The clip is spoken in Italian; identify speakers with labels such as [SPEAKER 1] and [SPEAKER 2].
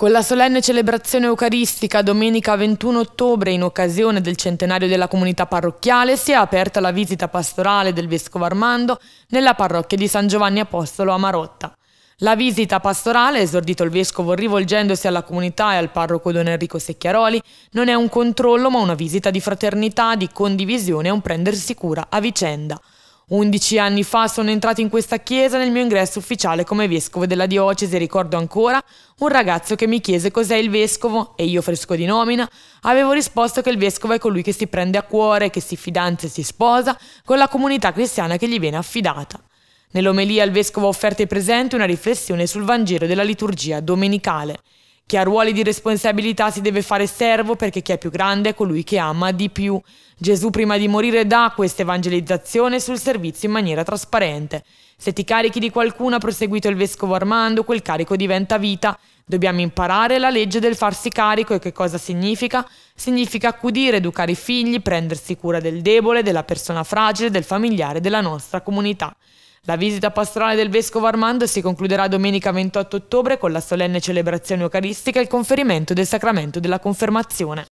[SPEAKER 1] Con la solenne celebrazione eucaristica domenica 21 ottobre in occasione del centenario della comunità parrocchiale si è aperta la visita pastorale del Vescovo Armando nella parrocchia di San Giovanni Apostolo a Marotta. La visita pastorale, esordito il Vescovo rivolgendosi alla comunità e al parroco Don Enrico Secchiaroli, non è un controllo ma una visita di fraternità, di condivisione e un prendersi cura a vicenda. 11 anni fa sono entrato in questa chiesa nel mio ingresso ufficiale come vescovo della diocesi, e ricordo ancora un ragazzo che mi chiese cos'è il vescovo e io fresco di nomina avevo risposto che il vescovo è colui che si prende a cuore, che si fidanza e si sposa con la comunità cristiana che gli viene affidata. Nell'omelia il vescovo ha offerto ai presenti una riflessione sul Vangelo della liturgia domenicale. Chi ha ruoli di responsabilità si deve fare servo perché chi è più grande è colui che ama di più. Gesù prima di morire dà questa evangelizzazione sul servizio in maniera trasparente. Se ti carichi di qualcuno, ha proseguito il vescovo Armando, quel carico diventa vita. Dobbiamo imparare la legge del farsi carico e che cosa significa? Significa accudire, educare i figli, prendersi cura del debole, della persona fragile, del familiare, della nostra comunità. La visita pastorale del Vescovo Armando si concluderà domenica 28 ottobre con la solenne celebrazione eucaristica e il conferimento del sacramento della confermazione.